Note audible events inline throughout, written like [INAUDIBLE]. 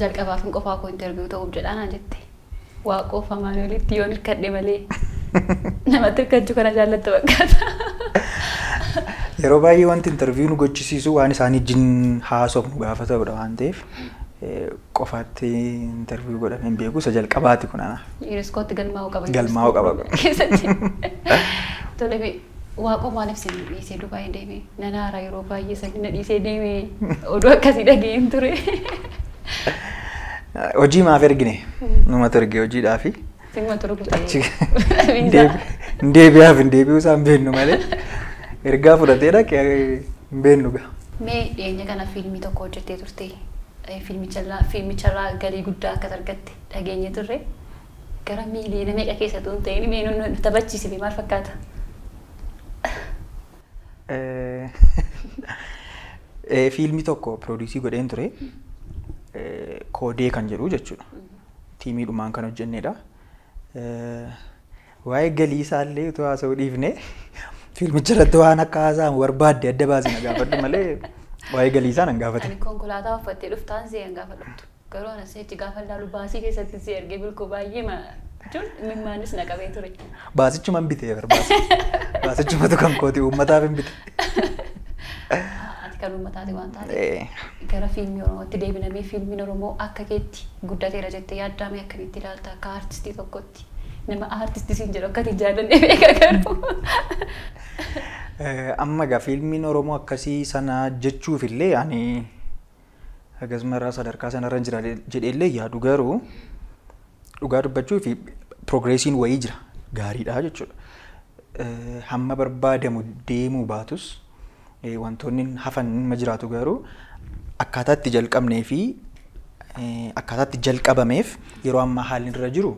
jalqabaaf hin qofaa koo interviu ta'uuf jedhaan jettee Waa qofa amaan olitti yoon hirkadhe malee namatti hirkachuu kana jaallatta fakkaata. Yeroo baay'ee wanti interviu nu gochisiisu waan isaanii jin haasofnu gaafa ta'udha waan ta'eef qofaatti interviu godhamee hin beeku isa jalqabaati kunana. ana. Yuuniskootti galmaa'uu qaba. Galmaa'uu qaba. Keessatti. Tole waaqoo maal ibsee nu dhiisee Dubaay deeme nanaara yeroo baay'ee sanyina dhiisee deeme oduu akkasii dhageen ture. [LAUGHS] Hojii maaf ergine? Numa turge hojiidhaa fi. Achi hin [LAUGHS] deebi'aaf hin deebi'uu isaa hin beeknu malee ergaa fudhatee dhaqee hin beeknu Mee dhiyeenya kana fiilmii tokko hojjettee turte fiilmicharraa galii guddaa akkas argatte dhageenye turre gara miiliyoona meeqa keessa tuun ta'in mee maal fakkaata? [LAUGHS] Fiilmii tokko pirooduusii godheen ture. Hmm. koodee kan jedhu jechuudha. Tiimii dhumaan kan hojjenneedha. Waa'ee galii isaallee utuu haasa'uu dhiifnee fiilmicha irratti waan akka haasa'amu barbaadde adda baasee na gaafadhu malee waa'ee galii isaa nan gaafata. Ani konkolaataa uffattee dhuftaan si'a hin gaafadhu. Garuu anas itti gaafa ilaalu baasii keessatti si'a ergee bilkuu baay'ee jechuun mimmaanis na qabee ture. Baasichuma hin bitee barbaasa. Baasichumatu kan kooti uummataaf hin bite. Kan uummataati waan taate. Gara fiilmii Oromootti deebinamee fiilmiin Oromoo akka keetti guddateera jettee yaaddaamee akkamitti ilaalta akka aartistii tokkotti? Nama aartistii siin jedhu akka akkati jaalladhee beekaa garuu. Amma egaa fiilmiin Oromoo akkasii sana jechuuf illee ani hagasuma irraa sadarkaa sanarra jira jedheellee yaadu garuu dhugaa dubbachuu fi piroogiresiin wayii jira gaariidha jechuudha. Hamma barbaadamu deemuu baatus. Eh, wantoonni hafan ma jiraatu garuu akkaataa itti jalqabnee fi eh, akkaataa itti jalqabameef yeroo ammaa haalli irra jiru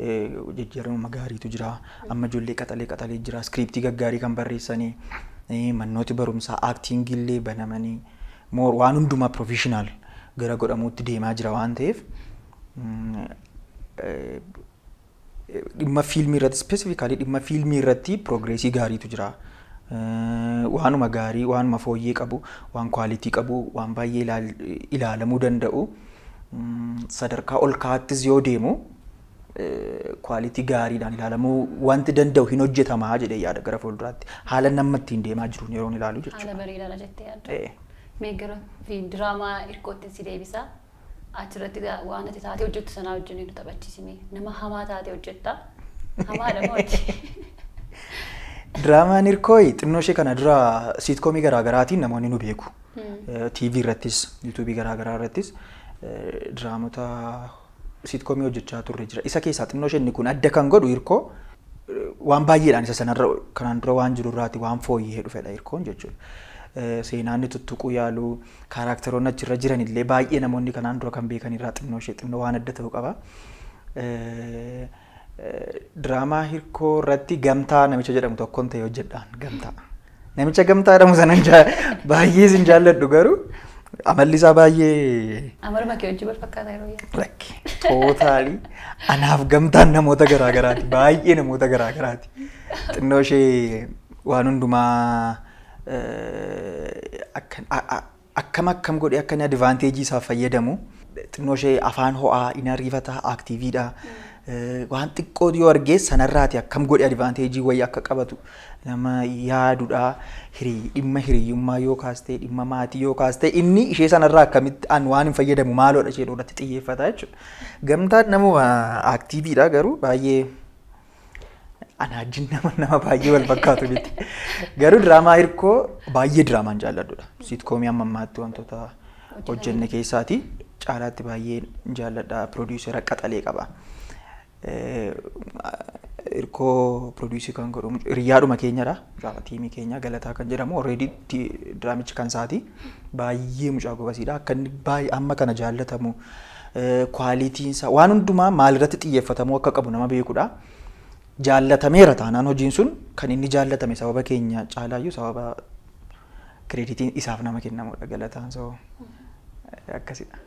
eh, jijjiirama gaariitu jira. Amma ijoollee qaxalee qaxalee jira. Iskiriptii gaggaarii kan barreessanii mannooti barumsaa aaktiingii illee banamanii waan hundumaa profeeshinaal gara godhamuutti deemaa jira waan ta'eef mm, dhimma fiilmii irratti ispeesifikaalii dhimma fiilmii irratti gaariitu jira. waanuma gaarii, waanuma fooyyee qabu, waan kwaalitii qabu, waan baay'ee ilaalamuu danda'u mm, sadarkaa ol kaattis yoo deemu kwaalitii gaariidhaan ilaalamuu wanti danda'u hin hojjetamaa jedhee yaada gara fuulduraatti. Haala namatti hin deemaa jiru yeroo ilaalu jechuudha. Haala barii ilaala jettee yaaddu. Meeggara fi diraamaa hirkootti si deebisa. Achirratti waan ati taatee hojjettu sanaa wajjin nu taphachiisime. Nama hamaa taatee hojjetta. Hamaadha moo hojjii? [LAUGHS] Diraamaan hirkooyi xinnoo ishee kana dura siitkoomii garaagaraatiin namoonni nu beeku. Hmm. Eh, TV irrattis, yuutuubii garaagaraa irrattis eh, diraamota siitkoomii hojjechaa turre jira. Isa keessaa xinnoo isheen kun adda kan godhu irkoo eh, waan baay'eedhaan isa sanarra kanaan dura waan jiru irraati waan fooyyee dhufedha hirkoon jechuudha. Seenaan tuttuquu yaalu kaaraakteroonni achirra jiran illee baay'ee namoonni kanaan dura kan beekan irraa xinnoo ishee xinnoo waan adda ta'u qaba. diraamaa hirkoo irratti gamtaa namicha jedhamu tokkoon ta'e hojjedhaan gamtaa. Namicha gamtaa jedhamu sana baay'ee sin jaalladhu garuu amalli isaa baay'ee. Amaluma kee wajjin wal fakkaata yeroo yaadu. Lakki tootaalii anaaf gamtaan namoota garaa garaati baay'ee namoota garaa garaati Xinnoo ishee waan hundumaa eh, akkam akkam godhe akka inni isaaf fayyadamu xinnoo ishee afaan ho'aa, inarriifataa, aaktiiviidhaa. Mm. waan xiqqoo yoo argees sanarraati akkam godhe advaanteejii wayii akka qabatu nama yaadudha dhimma hiriyyummaa yoo kaastee dhimma maatii yoo kaastee inni ishee sanarraa akkamitti an waan hin fayyadamu maaloodha ishee irratti xiyyeeffata jechuudha. Gamtaan nama aaktiiviidha garuu baay'ee anaajin nama nama baay'ee wal fakkaatu miti. Garuu diraamaa hirkoo baay'ee diraamaan jaalladhudha. Siitkoomii amma ammaatti wantoota hojjenne keessaati. Caalaatti baay'ee jaalladha. Pirodiiseera qaxalee qaba. hirkoo produusii kan godhamu hiriyaadhuma keenyadha. Tiimii keenya Galataa kan jedhamu already diraamichi kan isaati. Baay'ee mucaa gobasiidha. Akka inni baay'ee amma kana jaallatamu kwaalitiinsa waan hundumaa maalirratti xiyyeeffatamuu akka qabu nama beekudha. Jaallatameera taanaan hojiin sun kan inni jaallatame sababa keenya caalaayyuu sababa kireeditiin isaaf nama kennamudha galataan. So akkasidha.